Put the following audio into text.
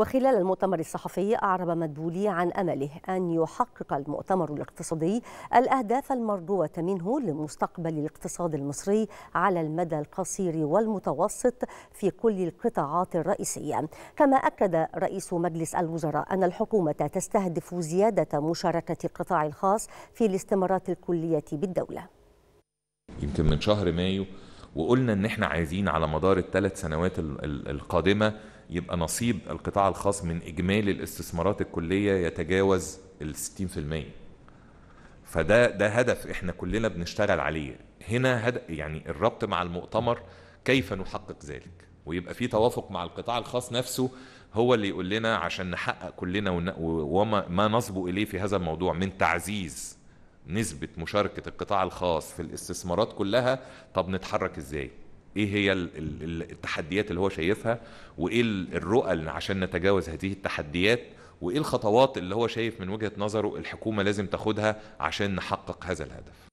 وخلال المؤتمر الصحفي أعرب مدبولي عن أمله أن يحقق المؤتمر الاقتصادي الأهداف المرجوة منه لمستقبل الاقتصاد المصري على المدى القصير والمتوسط في كل القطاعات الرئيسية كما أكد رئيس مجلس الوزراء أن الحكومة تستهدف زيادة مشاركة القطاع الخاص في الاستمارات الكلية بالدولة يمكن من شهر مايو وقلنا ان احنا عايزين على مدار الثلاث سنوات القادمه يبقى نصيب القطاع الخاص من اجمالي الاستثمارات الكليه يتجاوز ال 60% فده ده هدف احنا كلنا بنشتغل عليه هنا هدف يعني الربط مع المؤتمر كيف نحقق ذلك ويبقى في توافق مع القطاع الخاص نفسه هو اللي يقول لنا عشان نحقق كلنا وما ما نصبو اليه في هذا الموضوع من تعزيز نسبة مشاركة القطاع الخاص في الاستثمارات كلها طب نتحرك ازاي ايه هي التحديات اللي هو شايفها وايه الرؤى عشان نتجاوز هذه التحديات وايه الخطوات اللي هو شايف من وجهة نظره الحكومة لازم تاخدها عشان نحقق هذا الهدف